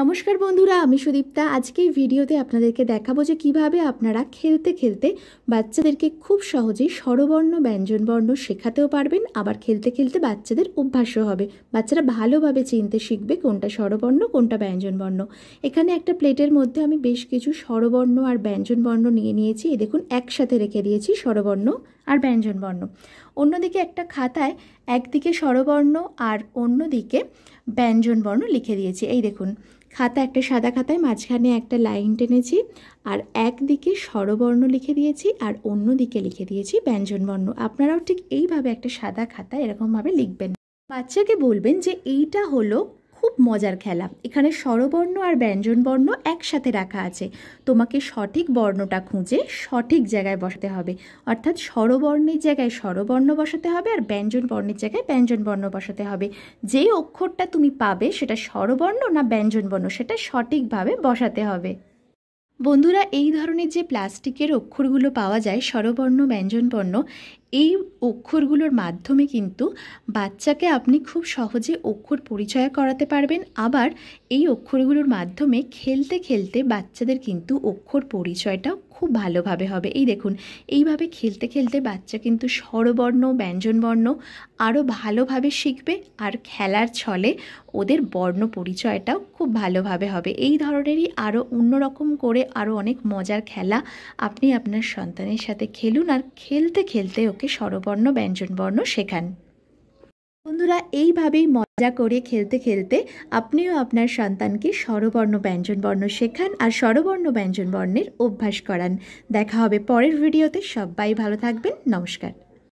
নমস্কার বন্ধুরা আমি সুদীপ্তা আজকে এই ভিডিওতে আপনাদেরকে দেখাবো যে কিভাবে আপনারা খেলতে খেলতে বাচ্চাদেরকে খুব সহজেই স্বরবর্ণ ব্যঞ্জনবর্ণ শেখাতেও পারবেন আবার খেলতে খেলতে বাচ্চাদের অভ্যাসও হবে বাচ্চারা ভালোভাবে চিনতে শিখবে কোনটা স্বরবর্ণ কোনটা ব্যঞ্জনবর্ণ এখানে একটা প্লেটের মধ্যে আমি বেশ কিছু স্বরবর্ণ আর ব্যঞ্জনবর্ণ নিয়ে নিয়েছি এ দেখুন একসাথে রেখে দিয়েছি স্বরবর্ণ আর ব্যঞ্জনবর্ণ অন্যদিকে একটা খাতায় একদিকে স্বরবর্ণ আর অন্যদিকে ব্যঞ্জনবর্ণ লিখে দিয়েছি এই দেখুন খাতা একটা সাদা খাতায় মাঝখানে একটা লাইন টেনেছি আর একদিকে স্বরবর্ণ লিখে দিয়েছি আর অন্যদিকে লিখে দিয়েছি ব্যঞ্জনবর্ণ আপনারাও ঠিক এইভাবে একটা সাদা খাতা এরকমভাবে লিখবেন বাচ্চাকে বলবেন যে এইটা হলো খুব মজার খেলা এখানে স্বরবর্ণ আর ব্যঞ্জনবর্ণ একসাথে রাখা আছে তোমাকে সঠিক বর্ণটা খুঁজে সঠিক জায়গায় বসাতে হবে অর্থাৎ স্বরবর্ণের জায়গায় স্বরবর্ণ বসাতে হবে আর ব্যঞ্জনবর্ণের জায়গায় ব্যঞ্জনবর্ণ বসাতে হবে যে অক্ষরটা তুমি পাবে সেটা স্বরবর্ণ না ব্যঞ্জনবর্ণ সেটা সঠিকভাবে বসাতে হবে বন্ধুরা এই ধরনের যে প্লাস্টিকের অক্ষরগুলো পাওয়া যায় স্বরবর্ণ ব্যঞ্জনবর্ণ এই অক্ষরগুলোর মাধ্যমে কিন্তু বাচ্চাকে আপনি খুব সহজে অক্ষর পরিচয় করাতে পারবেন আবার এই অক্ষরগুলোর মাধ্যমে খেলতে খেলতে বাচ্চাদের কিন্তু অক্ষর পরিচয়টা খুব ভালোভাবে হবে এই দেখুন এইভাবে খেলতে খেলতে বাচ্চা কিন্তু স্বরবর্ণ ব্যঞ্জনবর্ণ আরও ভালোভাবে শিখবে আর খেলার ছলে ওদের বর্ণ পরিচয়টাও খুব ভালোভাবে হবে এই ধরনেরই আরও অন্যরকম করে আরও অনেক মজার খেলা আপনি আপনার সন্তানের সাথে খেলুন আর খেলতে খেলতে ওকে আমাকে স্বরবর্ণ ব্যঞ্জনবর্ণ শেখান বন্ধুরা এইভাবেই মজা করে খেলতে খেলতে আপনিও আপনার সন্তানকে স্বরবর্ণ ব্যঞ্জনবর্ণ শেখান আর স্বরবর্ণ ব্যঞ্জনবর্ণের অভ্যাস করান দেখা হবে পরের ভিডিওতে সবাই ভালো থাকবেন নমস্কার